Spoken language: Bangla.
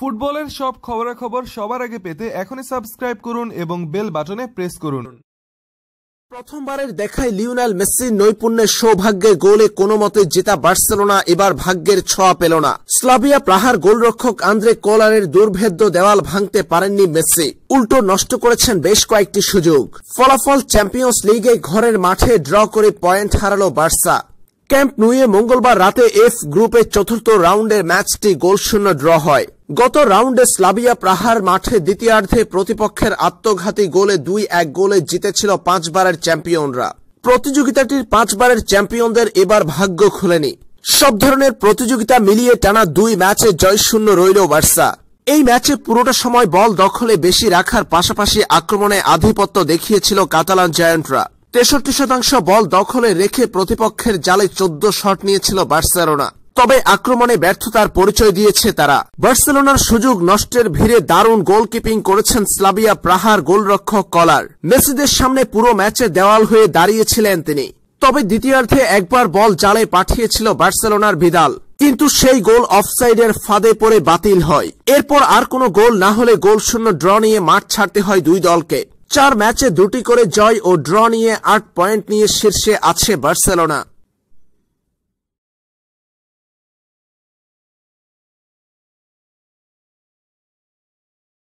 ফুটবলের সব খবরাখবর সবার আগে পেতে এখনই সাবস্ক্রাইব করুন এবং বেল বাটনে প্রেস করুন প্রথমবারের দেখায় লিওনাল মেসির নৈপুণ্যের সৌভাগ্যের গোলে কোনো মতে জেতা বার্সেলোনা এবার ভাগ্যের ছোঁয়া পেল না স্লাভিয়া প্রাহার গোলরক্ষক আন্দ্রে কোলারের দুর্ভেদ্য দেওয়াল ভাঙতে পারেননি মেসি উল্টো নষ্ট করেছেন বেশ কয়েকটি সুযোগ ফলাফল চ্যাম্পিয়ন্স লিগে ঘরের মাঠে ড্র করে পয়েন্ট হারালো বার্সা ক্যাম্প নুয়ে মঙ্গলবার রাতে এফ গ্রুপের চতুর্থ রাউন্ডের ম্যাচটি গোলশূন্য ড্র হয় গত রাউন্ডে স্লাবিয়া প্রাহার মাঠে দ্বিতীয়ার্ধে প্রতিপক্ষের আত্মঘাতী গোলে দুই এক গোলে জিতেছিল পাঁচবারের চ্যাম্পিয়নরা প্রতিযোগিতাটির পাঁচবারের চ্যাম্পিয়নদের এবার ভাগ্য খুলেনি সব ধরনের প্রতিযোগিতা মিলিয়ে টানা দুই ম্যাচে জয়শূন্য রইল বার্সা এই ম্যাচে পুরোটা সময় বল দখলে বেশি রাখার পাশাপাশি আক্রমণে আধিপত্য দেখিয়েছিল কাতালান জায়ান্টরা তেষট্টি শতাংশ বল দখলে রেখে প্রতিপক্ষের জালে চোদ্দ শট নিয়েছিল বার্সেলোনা তবে আক্রমণে ব্যর্থতার পরিচয় দিয়েছে তারা বার্সেলোনার সুযোগ নষ্টের ভিড়ে দারুণ গোলকিপিং করেছেন স্লাবিয়া প্রাহার গোলরক্ষক কলার মেসিদের সামনে পুরো ম্যাচে দেওয়াল হয়ে দাঁড়িয়েছিলেন তিনি তবে দ্বিতীয়ার্ধে একবার বল জালে পাঠিয়েছিল বার্সেলোনার ভিদাল কিন্তু সেই গোল অফসাইডের ফাঁদে পড়ে বাতিল হয় এরপর আর কোনো গোল না হলে গোল শূন্য ড্র নিয়ে মাঠ ছাড়তে হয় দুই দলকে চার ম্যাচে দুটি করে জয় ও ড্র নিয়ে আট পয়েন্ট নিয়ে শীর্ষে আছে বার্সেলোনা